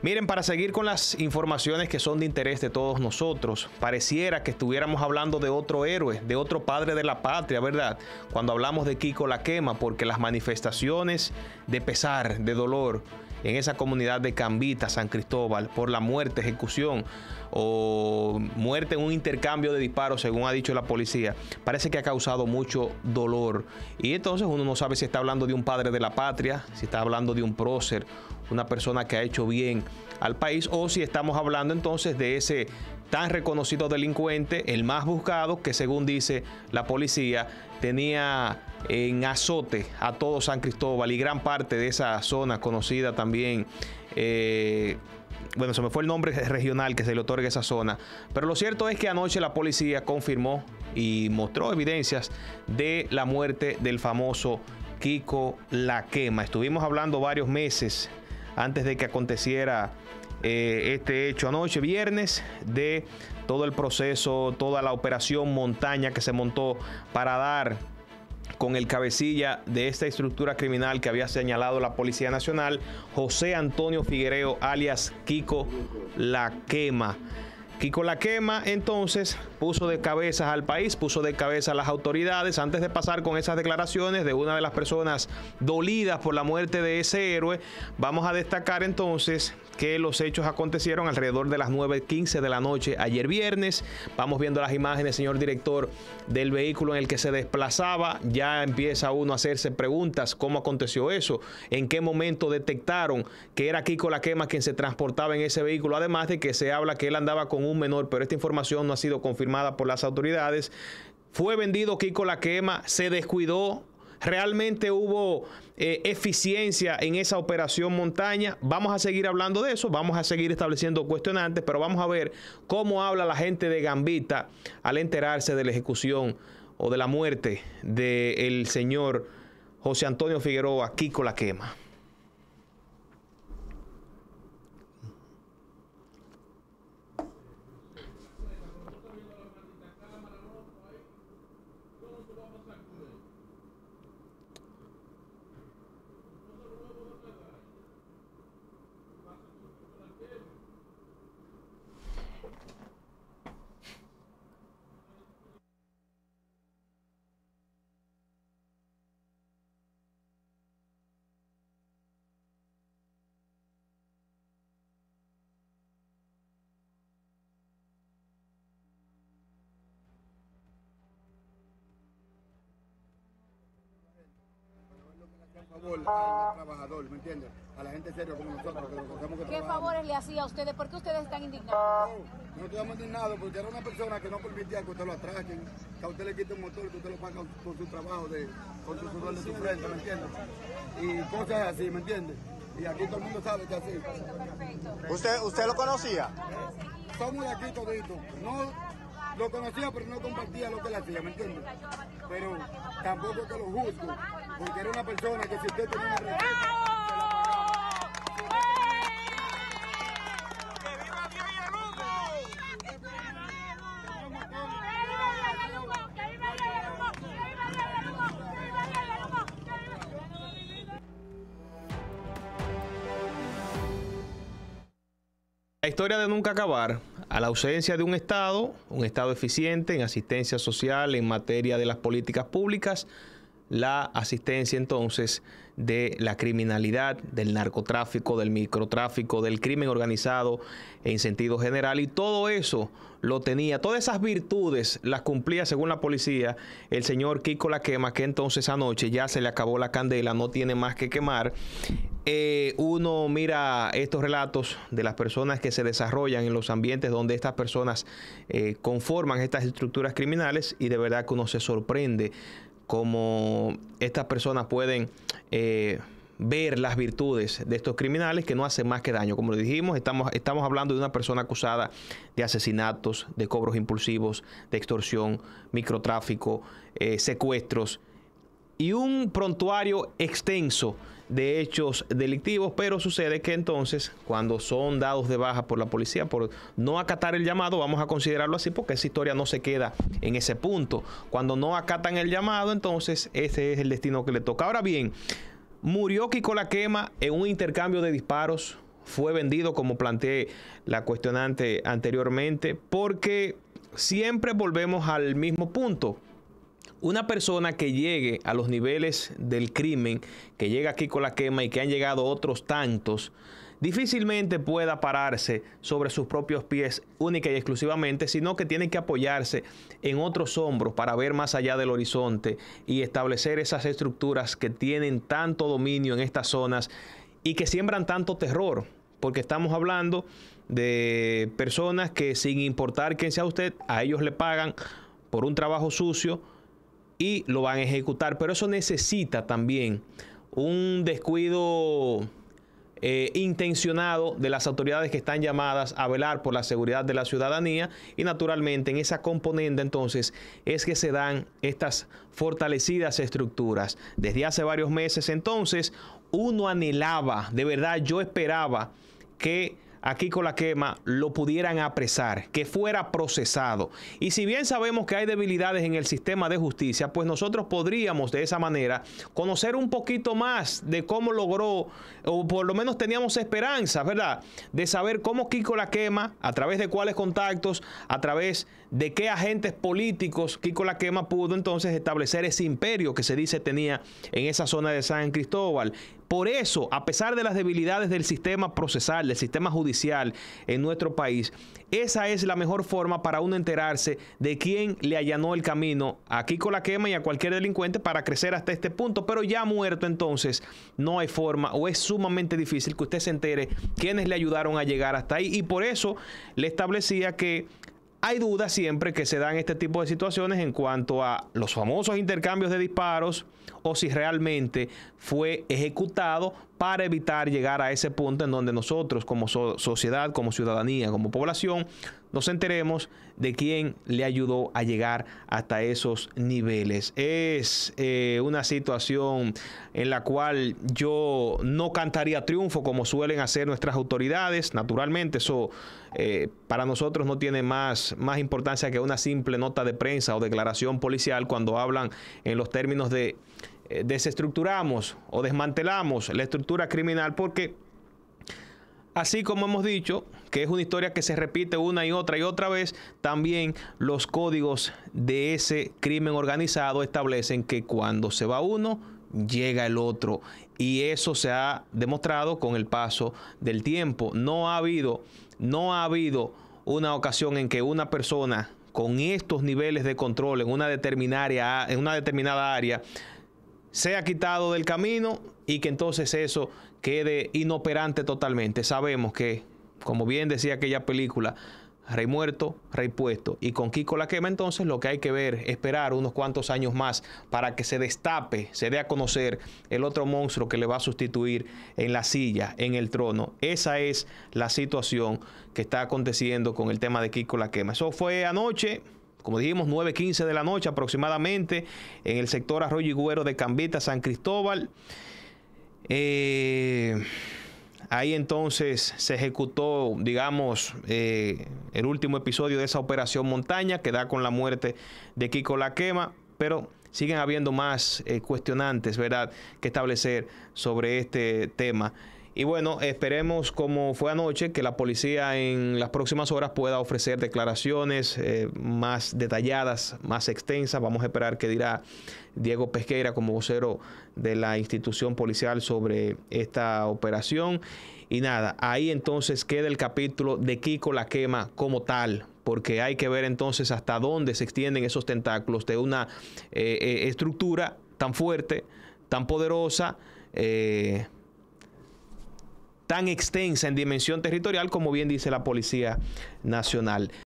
Miren, para seguir con las informaciones que son de interés de todos nosotros, pareciera que estuviéramos hablando de otro héroe, de otro padre de la patria, ¿verdad? Cuando hablamos de Kiko la quema, porque las manifestaciones de pesar, de dolor, en esa comunidad de Cambita, San Cristóbal, por la muerte, ejecución o muerte en un intercambio de disparos, según ha dicho la policía, parece que ha causado mucho dolor. Y entonces uno no sabe si está hablando de un padre de la patria, si está hablando de un prócer, una persona que ha hecho bien al país, o si estamos hablando entonces de ese tan reconocido delincuente, el más buscado, que según dice la policía, tenía en azote a todo San Cristóbal y gran parte de esa zona conocida también. Eh, bueno, se me fue el nombre regional que se le otorga a esa zona. Pero lo cierto es que anoche la policía confirmó y mostró evidencias de la muerte del famoso Kiko La Quema. Estuvimos hablando varios meses antes de que aconteciera eh, este hecho anoche, viernes, de todo el proceso, toda la operación montaña que se montó para dar con el cabecilla de esta estructura criminal que había señalado la Policía Nacional, José Antonio Figuereo, alias Kiko La Quema. Kiko La Quema, entonces, puso de cabeza al país, puso de cabeza a las autoridades. Antes de pasar con esas declaraciones de una de las personas dolidas por la muerte de ese héroe, vamos a destacar entonces que los hechos acontecieron alrededor de las 9.15 de la noche ayer viernes. Vamos viendo las imágenes, señor director, del vehículo en el que se desplazaba. Ya empieza uno a hacerse preguntas, ¿cómo aconteció eso? ¿En qué momento detectaron que era Kiko La Quema quien se transportaba en ese vehículo? Además de que se habla que él andaba con un menor, pero esta información no ha sido confirmada por las autoridades. Fue vendido Kiko La Quema, se descuidó, realmente hubo eh, eficiencia en esa operación montaña. Vamos a seguir hablando de eso, vamos a seguir estableciendo cuestionantes, pero vamos a ver cómo habla la gente de Gambita al enterarse de la ejecución o de la muerte del señor José Antonio Figueroa, Kiko La Quema. favor al trabajador, ¿me entiendes? A la gente seria como nosotros, que que ¿Qué favores le hacía a ustedes? ¿Por qué ustedes están indignados? No, no estamos indignados porque era una persona que no permitía que usted lo atraquen, que a usted le quite un motor, que usted lo paga por su trabajo, de, su sudor de su frente, ¿me entiendes? Y cosas así, ¿me entiendes? Y aquí todo el mundo sabe que así. Perfecto, perfecto. ¿Usted, ¿Usted lo conocía? Somos de aquí toditos. No, lo conocía, pero no compartía lo que le hacía, ¿me entiendes? Pero tampoco te lo juzgo porque era una persona que si usted La historia de nunca acabar, a la ausencia de un Estado, un Estado eficiente en asistencia social en materia de las políticas públicas, la asistencia entonces de la criminalidad, del narcotráfico, del microtráfico, del crimen organizado en sentido general. Y todo eso lo tenía, todas esas virtudes las cumplía según la policía el señor Kiko La Quema, que entonces anoche ya se le acabó la candela, no tiene más que quemar. Eh, uno mira estos relatos de las personas que se desarrollan en los ambientes donde estas personas eh, conforman estas estructuras criminales y de verdad que uno se sorprende cómo estas personas pueden eh, ver las virtudes de estos criminales que no hacen más que daño. Como le dijimos, estamos, estamos hablando de una persona acusada de asesinatos, de cobros impulsivos, de extorsión, microtráfico, eh, secuestros y un prontuario extenso de hechos delictivos, pero sucede que entonces cuando son dados de baja por la policía por no acatar el llamado, vamos a considerarlo así porque esa historia no se queda en ese punto. Cuando no acatan el llamado, entonces ese es el destino que le toca. Ahora bien, murió Kiko la quema en un intercambio de disparos, fue vendido como planteé la cuestionante anteriormente, porque siempre volvemos al mismo punto una persona que llegue a los niveles del crimen, que llega aquí con la quema y que han llegado otros tantos, difícilmente pueda pararse sobre sus propios pies única y exclusivamente, sino que tiene que apoyarse en otros hombros para ver más allá del horizonte y establecer esas estructuras que tienen tanto dominio en estas zonas y que siembran tanto terror, porque estamos hablando de personas que sin importar quién sea usted, a ellos le pagan por un trabajo sucio, y lo van a ejecutar. Pero eso necesita también un descuido eh, intencionado de las autoridades que están llamadas a velar por la seguridad de la ciudadanía y naturalmente en esa componente entonces es que se dan estas fortalecidas estructuras. Desde hace varios meses entonces uno anhelaba, de verdad yo esperaba que aquí con la quema lo pudieran apresar, que fuera procesado. Y si bien sabemos que hay debilidades en el sistema de justicia, pues nosotros podríamos de esa manera conocer un poquito más de cómo logró, o por lo menos teníamos esperanzas, ¿verdad? De saber cómo Kiko la quema, a través de cuáles contactos, a través de qué agentes políticos Kiko La Quema pudo entonces establecer ese imperio que se dice tenía en esa zona de San Cristóbal. Por eso, a pesar de las debilidades del sistema procesal, del sistema judicial en nuestro país, esa es la mejor forma para uno enterarse de quién le allanó el camino a Kiko La Quema y a cualquier delincuente para crecer hasta este punto. Pero ya muerto entonces, no hay forma o es sumamente difícil que usted se entere quiénes le ayudaron a llegar hasta ahí. Y por eso le establecía que hay dudas siempre que se dan este tipo de situaciones en cuanto a los famosos intercambios de disparos o si realmente fue ejecutado para evitar llegar a ese punto en donde nosotros como sociedad, como ciudadanía, como población, nos enteremos de quién le ayudó a llegar hasta esos niveles. Es eh, una situación en la cual yo no cantaría triunfo como suelen hacer nuestras autoridades, naturalmente, eso eh, para nosotros no tiene más, más importancia que una simple nota de prensa o declaración policial cuando hablan en los términos de eh, desestructuramos o desmantelamos la estructura criminal porque... Así como hemos dicho, que es una historia que se repite una y otra y otra vez, también los códigos de ese crimen organizado establecen que cuando se va uno, llega el otro. Y eso se ha demostrado con el paso del tiempo. No ha habido, no ha habido una ocasión en que una persona con estos niveles de control en una determinada, en una determinada área sea quitado del camino y que entonces eso quede inoperante totalmente. Sabemos que como bien decía aquella película, Rey muerto, rey puesto. Y con Kiko la quema, entonces lo que hay que ver, esperar unos cuantos años más para que se destape, se dé a conocer el otro monstruo que le va a sustituir en la silla, en el trono. Esa es la situación que está aconteciendo con el tema de Kiko la quema. Eso fue anoche. Como dijimos, 9.15 de la noche aproximadamente en el sector Arroyo y Güero de Cambita, San Cristóbal. Eh, Ahí entonces se ejecutó, digamos, eh, el último episodio de esa operación montaña que da con la muerte de Kiko Laquema, pero siguen habiendo más eh, cuestionantes, ¿verdad?, que establecer sobre este tema. Y bueno, esperemos, como fue anoche, que la policía en las próximas horas pueda ofrecer declaraciones eh, más detalladas, más extensas. Vamos a esperar qué dirá Diego Pesqueira como vocero de la institución policial sobre esta operación. Y nada, ahí entonces queda el capítulo de Kiko la quema como tal, porque hay que ver entonces hasta dónde se extienden esos tentáculos de una eh, eh, estructura tan fuerte, tan poderosa tan extensa en dimensión territorial como bien dice la Policía Nacional.